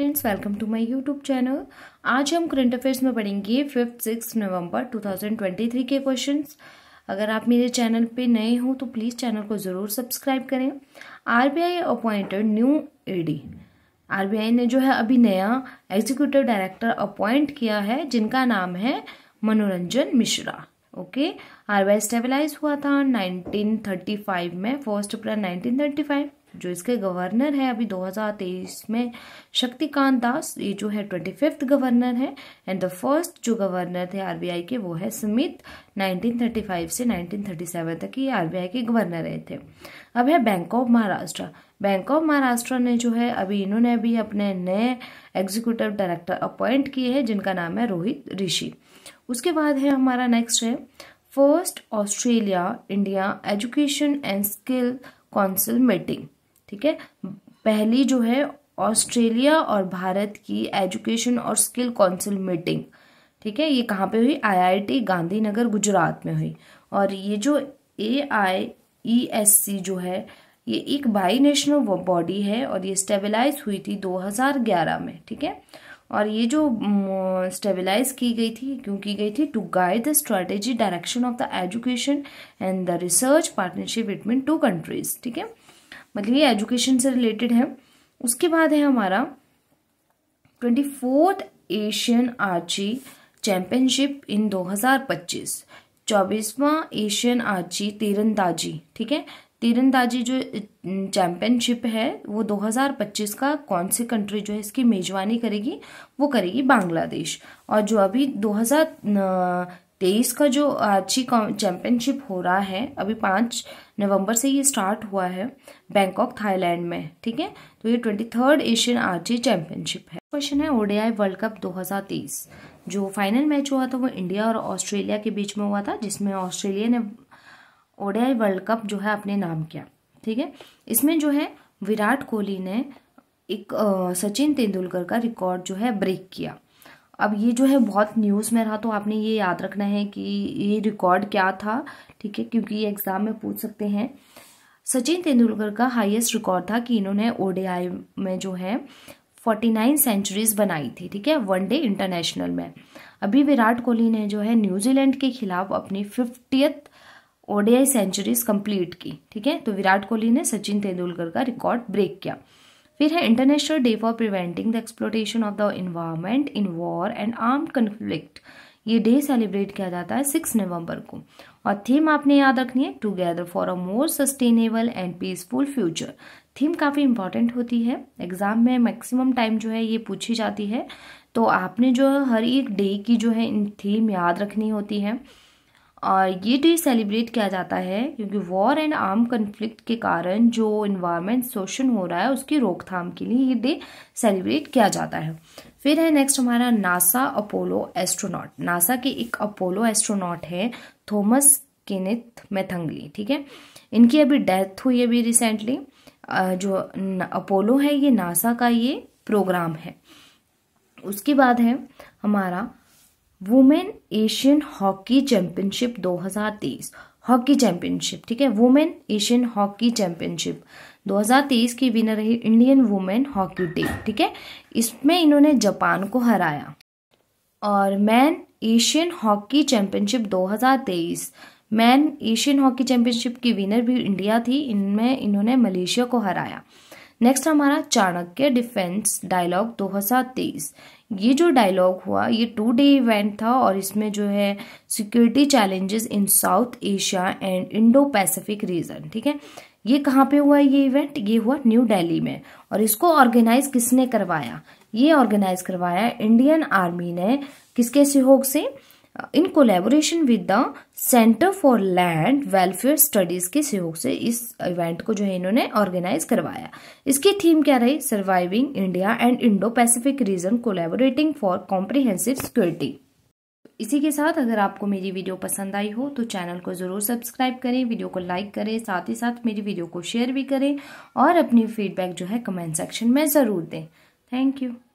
friends welcome to my YouTube channel आज हम current affairs में पढ़ेंगे फिफ्थ सिक्स नवंबर 2023 के क्वेश्चंस अगर आप मेरे चैनल पे नए हो तो प्लीज़ चैनल को ज़रूर सब्सक्राइब करें RBI appointed new ED RBI ने जो है अभी नया एग्जीक्यूटिव डायरेक्टर अपॉइंट किया है जिनका नाम है मनोरंजन मिश्रा ओके आर स्टेबलाइज हुआ था नाइनटीन में फर्स्ट अप्रैल नाइनटीन जो इसके गवर्नर हैं अभी 2023 में शक्तिकांत दास ये जो है ट्वेंटी फिफ्थ गवर्नर है एंड द फर्स्ट जो गवर्नर थे आरबीआई के वो है सुमित 1935 से 1937 तक ये आरबीआई के गवर्नर रहे थे अब है bank of Maharashtra bank of Maharashtra ने जो है अभी इन्होंने भी अपने नए एग्जीक्यूटिव डायरेक्टर अपॉइंट किए हैं जिनका नाम है रोहित ऋषि उसके बाद है हमारा नेक्स्ट है first Australia India education and skill council meeting ठीक है पहली जो है ऑस्ट्रेलिया और भारत की एजुकेशन और स्किल काउंसिल मीटिंग ठीक है ये कहाँ पे हुई आईआईटी गांधीनगर गुजरात में हुई और ये जो ए आई ई एस सी जो है ये एक बाई नेशनल बॉडी है और ये स्टेबलाइज हुई थी 2011 में ठीक है और ये जो स्टेबलाइज की गई थी क्यों की गई थी to guide the strategy direction of the education and the research partnership between two countries ठीक है मतलब ये एजुकेशन से रिलेटेड है उसके बाद है हमारा twenty fourth Asian archery championship इन 2025 चौबीसवां एशियन आर्ची तीरंदाजी ठीक है तीरंदाजी जो चैम्पियनशिप है वो 2025 का कौन सी कंट्री जो है इसकी मेजबानी करेगी वो करेगी बांग्लादेश और जो अभी तेईस का जो आर्ची चैंपियनशिप हो रहा है अभी पाँच नवंबर से ये स्टार्ट हुआ है बैंकॉक थाईलैंड में ठीक है तो ये twenty third Asian archery championship है क्वेश्चन है ओडीआई वर्ल्ड कप 2023 जो फाइनल मैच हुआ था वो इंडिया और ऑस्ट्रेलिया के बीच में हुआ था जिसमें ऑस्ट्रेलिया ने ओडीआई वर्ल्ड कप जो है अपने नाम किया ठीक है इसमें जो है विराट कोहली ने एक सचिन तेंदुलकर का रिकॉर्ड जो है ब्रेक किया अब ये जो है बहुत न्यूज़ में रहा तो आपने ये याद रखना है कि ये रिकॉर्ड क्या था ठीक है क्योंकि ये एग्ज़ाम में पूछ सकते हैं सचिन तेंदुलकर का हाईएस्ट रिकॉर्ड था कि इन्होंने ओडीआई में जो है फोर्टी नाइन सेंचुरीज बनाई थी ठीक है वनडे इंटरनेशनल में अभी विराट कोहली ने जो है न्यूजीलैंड के खिलाफ अपनी फिफ्टियथ ओडीआई सेंचुरीज कंप्लीट की ठीक है तो विराट कोहली ने सचिन तेंदुलकर का रिकॉर्ड ब्रेक किया फिर है international day for preventing the exploitation of the environment in war and arm conflict ये डे सेलिब्रेट किया जाता है सिक्स नवंबर को और थीम आपने याद रखनी है together for a more sustainable and peaceful future theme काफ़ी इंपॉर्टेंट होती है एग्जाम में मैक्सिमम टाइम जो है ये पूछी जाती है तो आपने जो हर एक डे की जो है इन थीम याद रखनी होती है और ये डे सेलिब्रेट किया जाता है क्योंकि वॉर एंड आर्म कन्फ्लिक्ट के कारण जो इन्वायरमेंट शोषण हो रहा है उसकी रोकथाम के लिए ये डे सेलिब्रेट किया जाता है फिर है नेक्स्ट हमारा नासा अपोलो एस्ट्रोनॉट नासा के एक अपोलो एस्ट्रोनॉट है थॉमस केनेथ मैथंगली ठीक है इनकी अभी डेथ हुई अभी रिसेंटली जो अपोलो है ये नासा का ये प्रोग्राम है उसके बाद है हमारा women Asian hockey championship 2023 hockey championship ठीक है वुमेन एशियन हॉकी चैंपियनशिप 2023 की विनर रही इंडियन वुमेन हॉकी टीम ठीक है इसमें इन्होंने जापान को हराया और men Asian hockey championship 2023 men Asian hockey championship की विनर भी इंडिया थी इनमें इन्होंने मलेशिया को हराया नेक्स्ट हमारा चाणक्य डिफेंस डायलॉग 2023 ये जो डायलॉग हुआ ये टू डे इवेंट था और इसमें जो है security challenges in South Asia and Indo Pacific region ठीक है ये कहाँ पे हुआ ये इवेंट ये हुआ न्यू दिल्ली में और इसको ऑर्गेनाइज किसने करवाया ये ऑर्गेनाइज करवाया इंडियन आर्मी ने किसके सहयोग से in collaboration with the centre for land welfare studies के सहयोग से इस इवेंट को जो है इन्होंने ऑर्गेनाइज करवाया इसकी थीम क्या रही surviving India and Indo Pacific region collaborating for comprehensive security इसी के साथ अगर आपको मेरी वीडियो पसंद आई हो तो चैनल को ज़रूर सब्सक्राइब करें वीडियो को लाइक करें साथ ही साथ मेरी वीडियो को शेयर भी करें और अपनी फीडबैक जो है कमेंट सेक्शन में ज़रूर दें थैंक यू